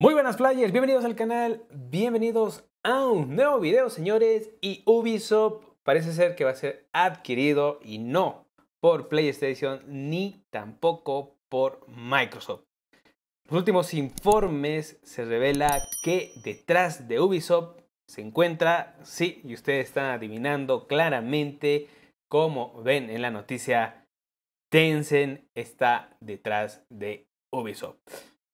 Muy buenas players, bienvenidos al canal, bienvenidos a un nuevo video señores y Ubisoft parece ser que va a ser adquirido y no por PlayStation ni tampoco por Microsoft. Los últimos informes se revela que detrás de Ubisoft se encuentra, sí, y ustedes están adivinando claramente como ven en la noticia, Tencent está detrás de Ubisoft.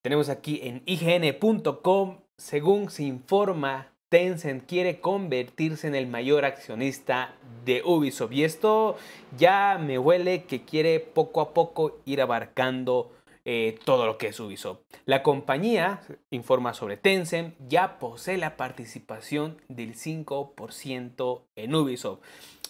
Tenemos aquí en ign.com, según se informa, Tencent quiere convertirse en el mayor accionista de Ubisoft. Y esto ya me huele que quiere poco a poco ir abarcando eh, todo lo que es Ubisoft. La compañía, informa sobre Tencent, ya posee la participación del 5% en Ubisoft.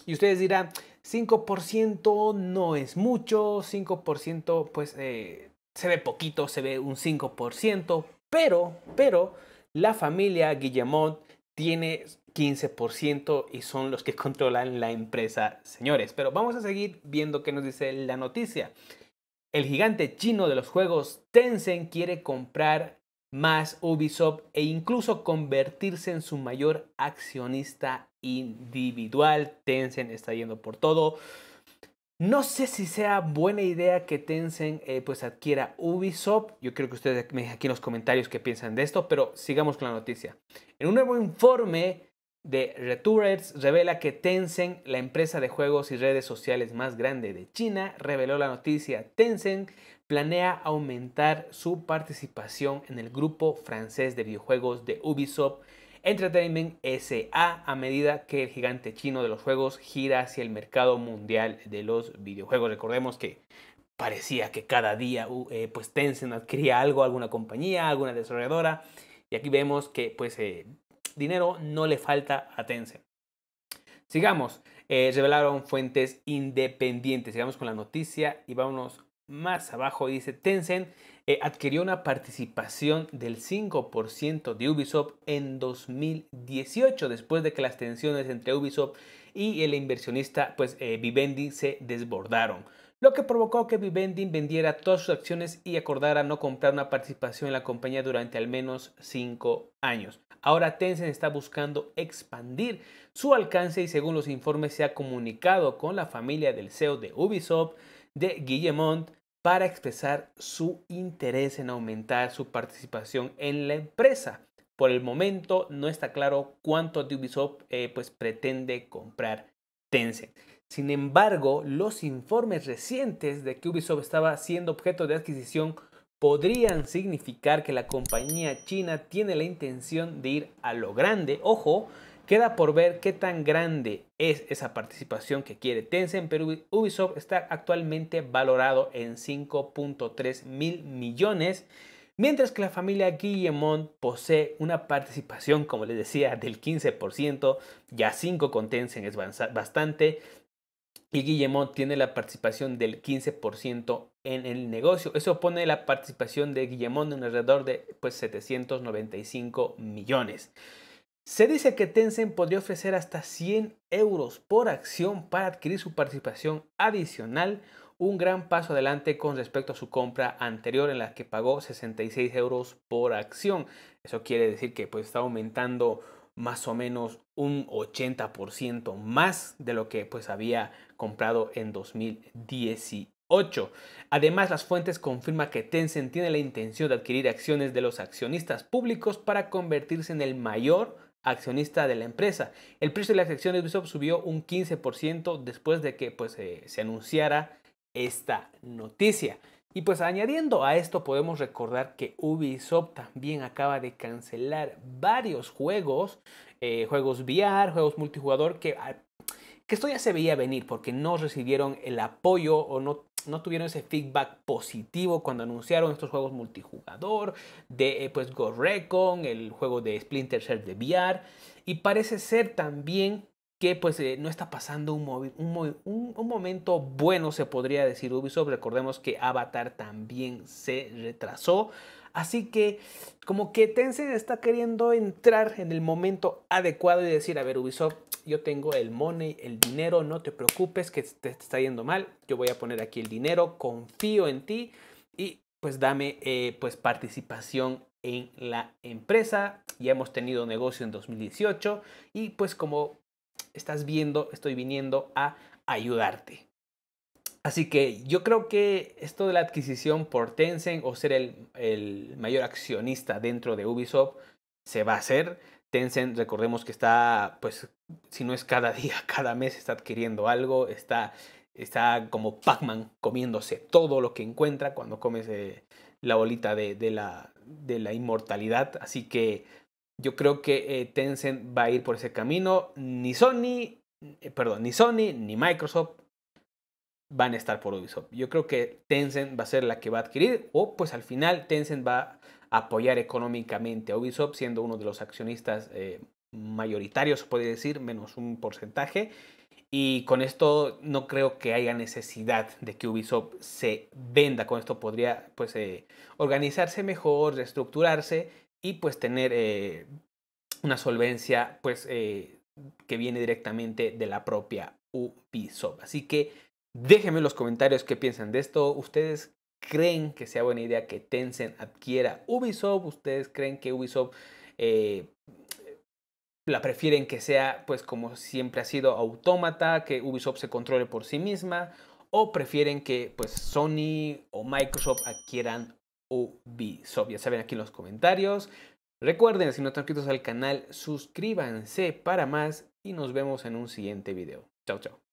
Y ustedes dirán, 5% no es mucho, 5% pues eh, se ve poquito, se ve un 5%, pero, pero la familia Guillemot tiene 15% y son los que controlan la empresa, señores. Pero vamos a seguir viendo qué nos dice la noticia. El gigante chino de los juegos Tencent quiere comprar más Ubisoft e incluso convertirse en su mayor accionista individual. Tencent está yendo por todo. No sé si sea buena idea que Tencent eh, pues adquiera Ubisoft. Yo creo que ustedes me dejen aquí en los comentarios qué piensan de esto, pero sigamos con la noticia. En un nuevo informe de Reuters revela que Tencent, la empresa de juegos y redes sociales más grande de China, reveló la noticia. Tencent planea aumentar su participación en el grupo francés de videojuegos de Ubisoft Entertainment SA a medida que el gigante chino de los juegos gira hacia el mercado mundial de los videojuegos. Recordemos que parecía que cada día uh, eh, pues Tencent adquiría algo, alguna compañía, alguna desarrolladora y aquí vemos que pues eh, dinero no le falta a Tencent. Sigamos, eh, revelaron fuentes independientes. Sigamos con la noticia y vámonos más abajo. Dice Tencent eh, adquirió una participación del 5% de Ubisoft en 2018, después de que las tensiones entre Ubisoft y el inversionista pues, eh, Vivendi se desbordaron, lo que provocó que Vivendi vendiera todas sus acciones y acordara no comprar una participación en la compañía durante al menos 5 años. Ahora Tencent está buscando expandir su alcance y según los informes se ha comunicado con la familia del CEO de Ubisoft, de Guillemont, para expresar su interés en aumentar su participación en la empresa. Por el momento no está claro cuánto de Ubisoft eh, pues, pretende comprar Tencent. Sin embargo, los informes recientes de que Ubisoft estaba siendo objeto de adquisición podrían significar que la compañía china tiene la intención de ir a lo grande, ojo, Queda por ver qué tan grande es esa participación que quiere Tencent, pero Ubisoft está actualmente valorado en 5.3 mil millones, mientras que la familia Guillemont posee una participación, como les decía, del 15%, ya 5 con Tencent es bastante, y Guillemont tiene la participación del 15% en el negocio. Eso pone la participación de Guillemont en alrededor de pues, 795 millones. Se dice que Tencent podría ofrecer hasta 100 euros por acción para adquirir su participación adicional, un gran paso adelante con respecto a su compra anterior en la que pagó 66 euros por acción. Eso quiere decir que pues, está aumentando más o menos un 80% más de lo que pues, había comprado en 2018. Además, las fuentes confirman que Tencent tiene la intención de adquirir acciones de los accionistas públicos para convertirse en el mayor accionista de la empresa. El precio de la acciones de Ubisoft subió un 15% después de que pues, eh, se anunciara esta noticia. Y pues añadiendo a esto podemos recordar que Ubisoft también acaba de cancelar varios juegos, eh, juegos VR, juegos multijugador, que, ah, que esto ya se veía venir porque no recibieron el apoyo o no no tuvieron ese feedback positivo cuando anunciaron estos juegos multijugador, de eh, pues Recon, el juego de Splinter Cell de VR, y parece ser también que pues eh, no está pasando un, un, momento bueno, se podría decir Ubisoft. Recordemos que Avatar también se retrasó. Así que como que Tencent está queriendo entrar en el momento adecuado y decir, a ver Ubisoft, yo tengo el money, el dinero, no te preocupes que te está yendo mal, yo voy a poner aquí el dinero, confío en ti y pues dame eh, pues participación en la empresa. Ya hemos tenido negocio en 2018 y pues como estás viendo, estoy viniendo a ayudarte. Así que yo creo que esto de la adquisición por Tencent o ser el, mayor accionista dentro de Ubisoft se va a hacer. Tencent, recordemos que está, pues, si no es cada día, cada mes está adquiriendo algo, está, está como Pac-Man comiéndose todo lo que encuentra cuando comes eh, la bolita de, de, la, de la inmortalidad. Así que yo creo que eh, Tencent va a ir por ese camino. Ni Sony, eh, perdón, ni Sony, ni Microsoft van a estar por Ubisoft. Yo creo que Tencent va a ser la que va a adquirir o pues al final Tencent va a apoyar económicamente a Ubisoft siendo uno de los accionistas eh, mayoritarios, se puede decir, menos un porcentaje. Y con esto no creo que haya necesidad de que Ubisoft se venda. Con esto podría pues eh, organizarse mejor, reestructurarse y pues tener eh, una solvencia pues que viene directamente de la propia Ubisoft. Así que Déjenme en los comentarios qué piensan de esto. ¿Ustedes creen que sea buena idea que Tencent adquiera Ubisoft? ¿Ustedes creen que Ubisoft eh, la prefieren que sea, pues como siempre ha sido, autómata, que Ubisoft se controle por sí misma? ¿O prefieren que pues Sony o Microsoft adquieran Ubisoft? Ya saben aquí en los comentarios. Recuerden, si no están suscritos al canal, suscríbanse para más y nos vemos en un siguiente video. Chao, chao.